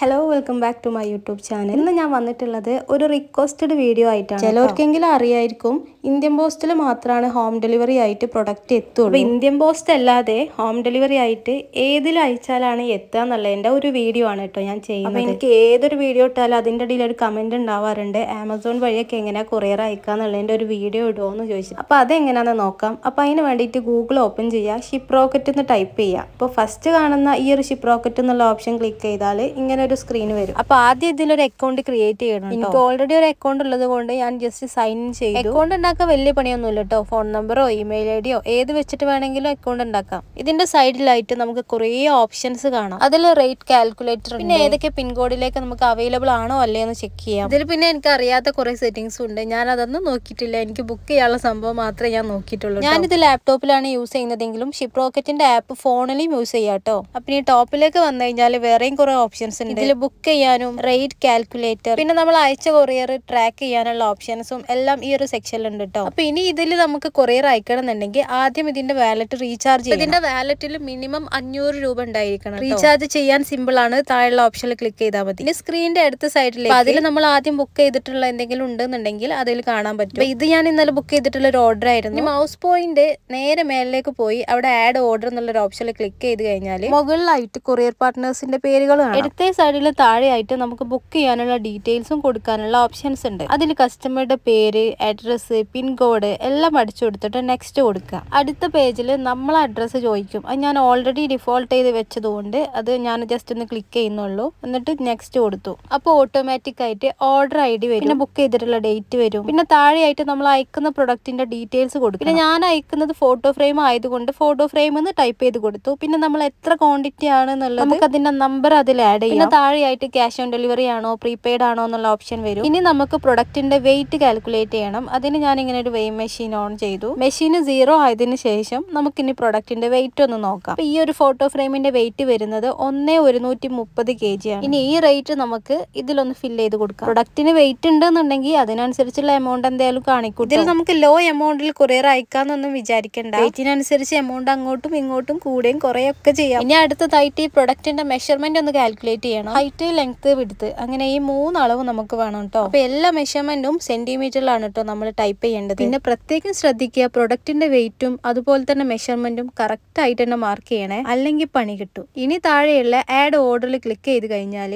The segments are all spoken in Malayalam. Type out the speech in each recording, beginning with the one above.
hello welcome back to my YouTube channel ഇന്ന് ഞാൻ വന്നിട്ടുള്ളത് ഒരു റിക്വസ്റ്റഡ് വീഡിയോ ആയിട്ടാണ് ചിലർക്കെങ്കിലും അറിയായിരിക്കും ഇന്ത്യൻ പോസ്റ്റിൽ മാത്രമാണ് ഹോം ഡെലിവറി ആയിട്ട് പ്രൊഡക്റ്റ് എത്തുള്ളൂ അപ്പോൾ ഇന്ത്യൻ പോസ്റ്റ് അല്ലാതെ ഹോം ഡെലിവറി ആയിട്ട് ഏതിൽ അയച്ചാലാണ് എത്തുക എന്നുള്ളതിൻ്റെ ഒരു വീഡിയോ ആണ് കേട്ടോ ഞാൻ ചെയ്യുന്നത് എനിക്ക് ഏതൊരു വീഡിയോ ഇട്ടാലും അതിൻ്റെ ഇടയിൽ ഒരു കമൻറ്റ് ഉണ്ടാവാറുണ്ട് ആമസോൺ വഴിയൊക്കെ എങ്ങനെയാണ് കൊറിയർ അയക്കുക എന്നുള്ളതിൻ്റെ ഒരു വീഡിയോ ഇടുമോ എന്ന് ചോദിച്ചു അപ്പോൾ അതെങ്ങനെയാണെന്ന് നോക്കാം അപ്പോൾ അതിന് വേണ്ടിയിട്ട് ഗൂഗിൾ ഓപ്പൺ ചെയ്യുക ഷിപ്പ് റോക്കറ്റ് എന്ന് ടൈപ്പ് ചെയ്യുക അപ്പോൾ ഫസ്റ്റ് കാണുന്ന ഈ ഒരു ഷിപ്പ് റോക്കറ്റ് എന്നുള്ള ഓപ്ഷൻ ക്ലിക്ക് ചെയ്താൽ ഇങ്ങനെ ഒരു സ്ക്രീൻ വരും അപ്പൊ ആദ്യം ഇതിലൊരു അക്കൗണ്ട് ക്രിയേറ്റ് ചെയ്യണം എനിക്ക് ഓൾറെഡി ഒരു അക്കൗണ്ട് ഉള്ളത് കൊണ്ട് ഞാൻ ജസ്റ്റ് സൈൻ ചെയ്തു അക്കൗണ്ട് ഉണ്ടാക്കാൻ വലിയ പണിയൊന്നുമില്ല കേട്ടോ ഫോൺ നമ്പറോ ഇമെയിൽ ഐ ഡിയോ ഏത് വെച്ചിട്ട് വേണമെങ്കിലും അക്കൗണ്ട് ഉണ്ടാക്കാം ഇതിന്റെ സൈഡിലായിട്ട് നമുക്ക് കുറേ ഓപ്ഷൻസ് കാണാം അതിൽ റേറ്റ് കാൽക്കുലേറ്റർ പിന്നെ ഏതൊക്കെ പിൻകോഡിലേക്ക് നമുക്ക് അവൈലബിൾ ആണോ അല്ലേ എന്ന് ചെക്ക് ചെയ്യാം ഇതിൽ പിന്നെ എനിക്ക് അറിയാത്ത കുറെ സെറ്റിംഗ്സ് ഉണ്ട് ഞാൻ അതൊന്നും നോക്കിയിട്ടില്ല എനിക്ക് ബുക്ക് ചെയ്യാനുള്ള സംഭവം മാത്രമേ ഞാൻ നോക്കിയിട്ടുള്ളൂ ഞാനിത് ലാപ്ടോപ്പിലാണ് യൂസ് ചെയ്യുന്നതെങ്കിലും ഷിപ്പ് റോക്കറ്റിന്റെ ആപ്പ് ഫോണിലും യൂസ് ചെയ്യാം കേട്ടോ അപ്പൊ ഈ ടോപ്പിലേക്ക് വന്നു കഴിഞ്ഞാൽ വേറെയും കുറെ ഓപ്ഷൻസ് ഉണ്ട് ഇതിൽ ബുക്ക് ചെയ്യാനും റേറ്റ് കാൽക്കുലേറ്റർ പിന്നെ നമ്മൾ അയച്ച കൊറിയർ ട്രാക്ക് ചെയ്യാനുള്ള ഓപ്ഷൻസും എല്ലാം ഈ ഒരു സെക്ഷനിലുണ്ട് കേട്ടോ അപ്പൊ ഇനി ഇതിൽ നമുക്ക് കൊറിയർ അയക്കണമെന്നുണ്ടെങ്കിൽ ആദ്യം ഇതിന്റെ വാലറ്റ് റീചാർജ് ഇതിന്റെ വാലറ്റിൽ മിനിമം അഞ്ഞൂറ് രൂപ ഉണ്ടായിരിക്കണം റീചാർജ് ചെയ്യാൻ സിമ്പിൾ ആണ് താഴെയുള്ള ഓപ്ഷനിൽ ക്ലിക്ക് ചെയ്താൽ മതി ഇനി സ്ക്രീനിന്റെ അടുത്ത സൈഡിലേക്ക് അതിൽ നമ്മൾ ആദ്യം ബുക്ക് ചെയ്തിട്ടുള്ള എന്തെങ്കിലും ഉണ്ടെന്നുണ്ടെങ്കിൽ അതിൽ കാണാൻ പറ്റും ഇത് ഞാൻ ഇന്നലെ ബുക്ക് ചെയ്തിട്ടുള്ള ഒരു ഓർഡർ ആയിരുന്നു മൗസ് പോയിന്റ് നേരെ മേലിലേക്ക് പോയി അവിടെ ആഡ് ഓർഡർ എന്നുള്ള ഒരു ഓപ്ഷനിൽ ക്ലിക്ക് ചെയ്ത് കഴിഞ്ഞാൽ മുകളിലായിട്ട് കൊറിയർ പാർട്ട്നേഴ്സിന്റെ പേരുകൾ എടുത്തേ സൈഡിൽ താഴെയായിട്ട് നമുക്ക് ബുക്ക് ചെയ്യാനുള്ള ഡീറ്റെയിൽസും കൊടുക്കാനുള്ള ഓപ്ഷൻസ് ഉണ്ട് അതിൽ കസ്റ്റമറുടെ പേര് അഡ്രസ്സ് പിൻ കോഡ് എല്ലാം അടിച്ചു കൊടുത്തിട്ട് നെക്സ്റ്റ് കൊടുക്കുക അടുത്ത പേജിൽ നമ്മൾ അഡ്രസ്സ് ചോദിക്കും അത് ഞാൻ ഓൾറെഡി ഡിഫോൾട്ട് ചെയ്ത് വെച്ചതുകൊണ്ട് അത് ഞാൻ ജസ്റ്റ് ഒന്ന് ക്ലിക്ക് ചെയ്യുന്നുള്ളൂ എന്നിട്ട് നെക്സ്റ്റ് കൊടുത്തു അപ്പോൾ ഓട്ടോമാറ്റിക് ആയിട്ട് ഓർഡർ ഐ ഡി വരും പിന്നെ ബുക്ക് ചെയ്തിട്ടുള്ള ഡേറ്റ് വരും പിന്നെ താഴെയായിട്ട് നമ്മൾ അയക്കുന്ന പ്രൊഡക്റ്റിന്റെ ഡീറ്റെയിൽസ് കൊടുക്കും പിന്നെ ഞാൻ അയക്കുന്നത് ഫോട്ടോ ഫ്രെയിം ആയതുകൊണ്ട് ഫോട്ടോ ഫ്രെയിം എന്ന് ടൈപ്പ് ചെയ്ത് കൊടുത്തു പിന്നെ നമ്മൾ എത്ര ക്വാണ്ടിറ്റി ആണെന്നുള്ളത് നമുക്ക് അതിന്റെ നമ്പർ അതിൽ ആഡ് ചെയ്യാം താഴെയായിട്ട് ക്യാഷ് ഓൺ ഡെലിവറി ആണോ പ്രീപെയ്ഡ് ആണോ എന്നുള്ള ഓപ്ഷൻ വരും ഇനി നമുക്ക് പ്രൊഡക്റ്റിന്റെ വെയിറ്റ് കാൽക്കുലേറ്റ് ചെയ്യണം അതിന് ഞാൻ ഇങ്ങനെ ഒരു വെയിം മെഷീൻ ഓൺ ചെയ്തു മെഷീന് സീറോ ആയതിന് ശേഷം നമുക്ക് ഇനി പ്രൊഡക്റ്റിന്റെ വെയിറ്റ് ഒന്ന് നോക്കാം ഈ ഒരു ഫോട്ടോ ഫ്രെയിമിന്റെ വെയിറ്റ് വരുന്നത് ഒന്നേ ഒരുന്നൂറ്റി മുപ്പത് കെ ജി ആണ് ഇനി ഈ റേറ്റ് നമുക്ക് ഇതിലൊന്ന് ഫില്ല് ചെയ്ത് കൊടുക്കാം പ്രൊഡക്റ്റിന് വെയിറ്റ് ഉണ്ടെന്നുണ്ടെങ്കിൽ അതിനനുസരിച്ചുള്ള എമൗണ്ട് എന്തായാലും കാണിക്കും ഇതിൽ നമുക്ക് ലോ എമൗണ്ടിൽ കൊറിയർ അയക്കാന്നൊന്നും വിചാരിക്കേണ്ട വെയിറ്റിനനുസരിച്ച് എമൗണ്ട് അങ്ങോട്ടും ഇങ്ങോട്ടും കൂടുകയും കുറയൊക്കെ ചെയ്യാം ഇനി അടുത്തതായിട്ട് ഈ പ്രൊഡക്റ്റിന്റെ മെഷർമെന്റ് ഒന്ന് കാൽക്കുലേറ്റ് ചെയ്യണം വേണം ഹൈറ്റ് ലെങ്ത് വിടുത്ത് അങ്ങനെ ഈ മൂന്ന് അളവ് നമുക്ക് വേണം കേട്ടോ അപ്പോൾ എല്ലാ മെഷർമെന്റും സെന്റിമീറ്ററിലാണ് കേട്ടോ നമ്മൾ ടൈപ്പ് ചെയ്യേണ്ടത് പിന്നെ പ്രത്യേകം ശ്രദ്ധിക്കുക പ്രൊഡക്റ്റിന്റെ വെയിറ്റും അതുപോലെ തന്നെ മെഷർമെന്റും കറക്റ്റ് ആയിട്ട് തന്നെ മാർക്ക് ചെയ്യണേ അല്ലെങ്കിൽ പണി കിട്ടും ഇനി താഴെയുള്ള ആഡ് ഓർഡറിൽ ക്ലിക്ക് ചെയ്ത് കഴിഞ്ഞാൽ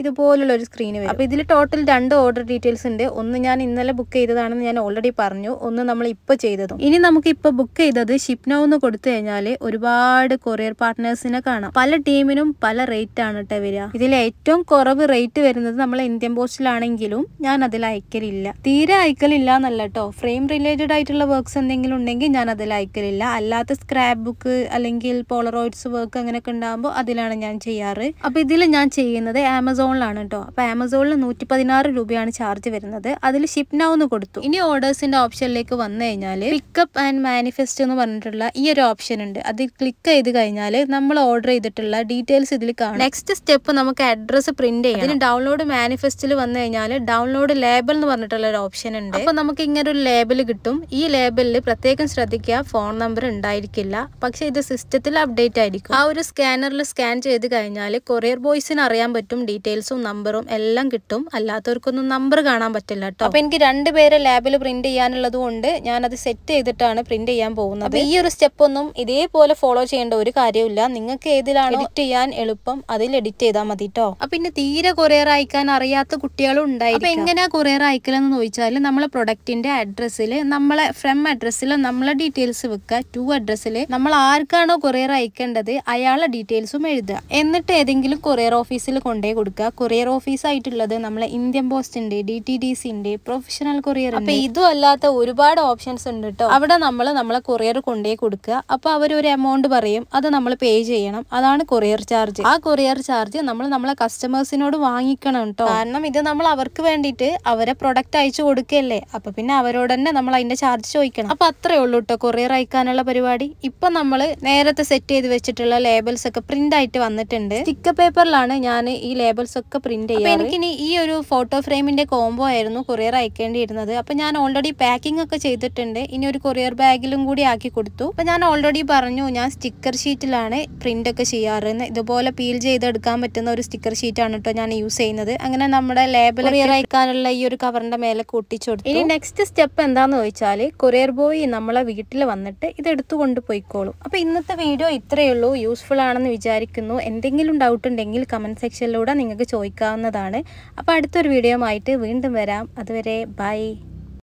ഇതുപോലുള്ള ഒരു സ്ക്രീൻ വരും അപ്പോൾ ഇതിൽ ടോട്ടൽ രണ്ട് ഓർഡർ ഡീറ്റെയിൽസ് ഉണ്ട് ഒന്ന് ഞാൻ ഇന്നലെ ബുക്ക് ചെയ്തതാണെന്ന് ഞാൻ ഓൾറെഡി പറഞ്ഞു ഒന്ന് നമ്മൾ ഇപ്പോൾ ചെയ്തതും ഇനി നമുക്ക് ഇപ്പോൾ ബുക്ക് ചെയ്തത് ഷിപ്നോ എന്ന് കൊടുത്തു കഴിഞ്ഞാൽ ഒരുപാട് കൊറിയർ പാർട്ട്നേഴ്സിനെ കാണാം പല ടീമിനും പല റേറ്റ് ആണ് കേട്ടോ വരിക ഇതിൽ ഏറ്റവും കുറവ് റേറ്റ് വരുന്നത് നമ്മൾ ഇന്ത്യൻ പോസ്റ്റിലാണെങ്കിലും ഞാൻ അതിൽ അയക്കലില്ല തീരെ അയക്കലില്ല എന്നല്ല കേട്ടോ ഫ്രെയിം റിലേറ്റഡ് ആയിട്ടുള്ള വർക്ക്സ് എന്തെങ്കിലും ഉണ്ടെങ്കിൽ ഞാൻ അതിൽ അയക്കലില്ല അല്ലാത്ത സ്ക്രാപ്പ് ബുക്ക് അല്ലെങ്കിൽ പോളറോയിഡ്സ് വർക്ക് അങ്ങനെയൊക്കെ ഉണ്ടാകുമ്പോൾ അതിലാണ് ഞാൻ ചെയ്യാറ് അപ്പോൾ ഇതിൽ ഞാൻ ചെയ്യുന്നത് ആമസോൺ ആമസോണിലാണ് കേട്ടോ അപ്പോൾ ആമസോണിൽ നൂറ്റി പതിനാറ് രൂപയാണ് ചാർജ് വരുന്നത് അതിൽ ഷിപ്പ് നൗന്ന് കൊടുത്തു ഇനി ഓർഡേഴ്സിൻ്റെ ഓപ്ഷനിലേക്ക് വന്നു കഴിഞ്ഞാൽ പിക്കപ്പ് ആൻഡ് മാനിഫെസ്റ്റ് എന്ന് പറഞ്ഞിട്ടുള്ള ഈ ഒരു ഓപ്ഷൻ ഉണ്ട് അത് ക്ലിക്ക് ചെയ്ത് കഴിഞ്ഞാൽ നമ്മൾ ഓർഡർ ചെയ്തിട്ടുള്ള ഡീറ്റെയിൽസ് ഇതിൽ കാണും നെക്സ്റ്റ് സ്റ്റെപ്പ് നമുക്ക് അഡ്രസ്സ് പ്രിന്റ് ചെയ്യാം ഇതിന് ഡൗൺലോഡ് മാനിഫെസ്റ്റിൽ വന്നു കഴിഞ്ഞാൽ ഡൗൺലോഡ് ലേബൽ എന്ന് പറഞ്ഞിട്ടുള്ള ഒരു ഓപ്ഷൻ ഉണ്ട് അപ്പോൾ നമുക്ക് ഇങ്ങനെ ഒരു ലേബൽ കിട്ടും ഈ ലേബലിൽ പ്രത്യേകം ശ്രദ്ധിക്കുക ഫോൺ നമ്പർ ഉണ്ടായിരിക്കില്ല പക്ഷേ ഇത് സിസ്റ്റത്തിൽ അപ്ഡേറ്റ് ആയിരിക്കും ആ ഒരു സ്കാനറിൽ സ്കാൻ ചെയ്ത് കഴിഞ്ഞാൽ കൊറിയർ ബോയ്സിന് അറിയാൻ പറ്റും ഡീറ്റെയിൽ ഡീറ്റെയിൽസും നമ്പറും എല്ലാം കിട്ടും അല്ലാത്തവർക്കൊന്നും നമ്പർ കാണാൻ പറ്റില്ല കേട്ടോ അപ്പോൾ എനിക്ക് രണ്ടുപേരെ ലാബിൽ പ്രിന്റ് ചെയ്യാനുള്ളത് കൊണ്ട് ഞാനത് സെറ്റ് ചെയ്തിട്ടാണ് പ്രിന്റ് ചെയ്യാൻ പോകുന്നത് ഈ ഒരു സ്റ്റെപ്പ് ഒന്നും ഇതേപോലെ ഫോളോ ചെയ്യേണ്ട ഒരു കാര്യമില്ല നിങ്ങൾക്ക് ഏതിലാണ് എഡിറ്റ് ചെയ്യാൻ എളുപ്പം അതിൽ എഡിറ്റ് ചെയ്താൽ മതി കേട്ടോ അപ്പൊ പിന്നെ തീരെ കൊറിയർ അയക്കാൻ അറിയാത്ത കുട്ടികളും ഉണ്ടായി അപ്പൊ എങ്ങനെയാ കൊറിയർ അയക്കലെന്ന് ചോദിച്ചാൽ നമ്മളെ പ്രൊഡക്റ്റിന്റെ അഡ്രസ്സിൽ നമ്മളെ ഫ്രം അഡ്രസ്സിൽ നമ്മളെ ഡീറ്റെയിൽസ് വെക്കുക ടു അഡ്രസ്സിൽ നമ്മൾ ആർക്കാണോ കൊറിയർ അയക്കേണ്ടത് അയാളെ ഡീറ്റെയിൽസും എഴുതുക എന്നിട്ട് ഏതെങ്കിലും കൊറിയർ ഓഫീസിൽ കൊണ്ടേ കൊടുക്കുക എടുക്കുക കൊറിയർ ആയിട്ടുള്ളത് നമ്മളെ ഇന്ത്യൻ പോസ്റ്റിന്റെ ഡി ടി ഡി സിന്റെ പ്രൊഫഷണൽ കൊറിയർ അപ്പൊ ഇതും അല്ലാത്ത ഒരുപാട് ഓപ്ഷൻസ് ഉണ്ട് കേട്ടോ അവിടെ നമ്മൾ നമ്മളെ കൊറിയർ കൊണ്ടേ കൊടുക്കുക അപ്പൊ അവർ ഒരു എമൗണ്ട് പറയും അത് നമ്മൾ പേ ചെയ്യണം അതാണ് കൊറിയർ ചാർജ് ആ കൊറിയർ ചാർജ് നമ്മൾ നമ്മളെ കസ്റ്റമേഴ്സിനോട് വാങ്ങിക്കണം കേട്ടോ കാരണം ഇത് നമ്മൾ അവർക്ക് വേണ്ടിയിട്ട് അവരെ പ്രൊഡക്റ്റ് അയച്ചു കൊടുക്കുകയല്ലേ അപ്പൊ പിന്നെ അവരോട് തന്നെ നമ്മൾ അതിന്റെ ചാർജ് ചോദിക്കണം അപ്പൊ അത്രേ ഉള്ളൂ കേട്ടോ കൊറിയർ അയക്കാനുള്ള പരിപാടി ഇപ്പൊ നമ്മൾ നേരത്തെ സെറ്റ് ചെയ്ത് വെച്ചിട്ടുള്ള ലേബൽസ് ഒക്കെ പ്രിന്റ് ആയിട്ട് വന്നിട്ടുണ്ട് സ്റ്റിക്കർ പേപ്പറിലാണ് ഞാൻ ഈ ലേബൽസ് കളേഴ്സ് ഒക്കെ പ്രിന്റ് ചെയ്യാം എനിക്ക് ഈ ഒരു ഫോട്ടോ ഫ്രെയിമിന്റെ കോംബോ ആയിരുന്നു കൊറിയർ അയക്കേണ്ടിയിരുന്നത് അപ്പൊ ഞാൻ ഓൾറെഡി പാക്കിംഗ് ഒക്കെ ചെയ്തിട്ടുണ്ട് ഇനി ഒരു കൊറിയർ ബാഗിലും കൂടി ആക്കി കൊടുത്തു അപ്പൊ ഞാൻ ഓൾറെഡി പറഞ്ഞു ഞാൻ സ്റ്റിക്കർ ഷീറ്റിലാണ് പ്രിന്റ് ഒക്കെ ചെയ്യാറ് ഇതുപോലെ പീൽ ചെയ്തെടുക്കാൻ പറ്റുന്ന ഒരു സ്റ്റിക്കർ ഷീറ്റാണ് കേട്ടോ ഞാൻ യൂസ് ചെയ്യുന്നത് അങ്ങനെ നമ്മുടെ ലേബൽ കൊറിയർ അയക്കാനുള്ള ഈ ഒരു കവറിന്റെ മേലെ കൂട്ടിച്ചോടുത്തു ഇനി നെക്സ്റ്റ് സ്റ്റെപ്പ് എന്താന്ന് ചോദിച്ചാൽ കൊറിയർ ബോയ് നമ്മളെ വീട്ടിൽ വന്നിട്ട് ഇത് എടുത്തു കൊണ്ടുപോയിക്കോളും അപ്പൊ ഇന്നത്തെ വീഡിയോ ഇത്രയേ ഉള്ളൂ യൂസ്ഫുൾ ആണെന്ന് വിചാരിക്കുന്നു എന്തെങ്കിലും ഡൗട്ട് ഉണ്ടെങ്കിൽ കമന്റ് സെക്ഷനിലൂടെ നിങ്ങൾക്ക് നിങ്ങൾക്ക് ചോദിക്കാവുന്നതാണ് അപ്പോൾ അടുത്തൊരു വീഡിയോ ആയിട്ട് വീണ്ടും വരാം അതുവരെ ബൈ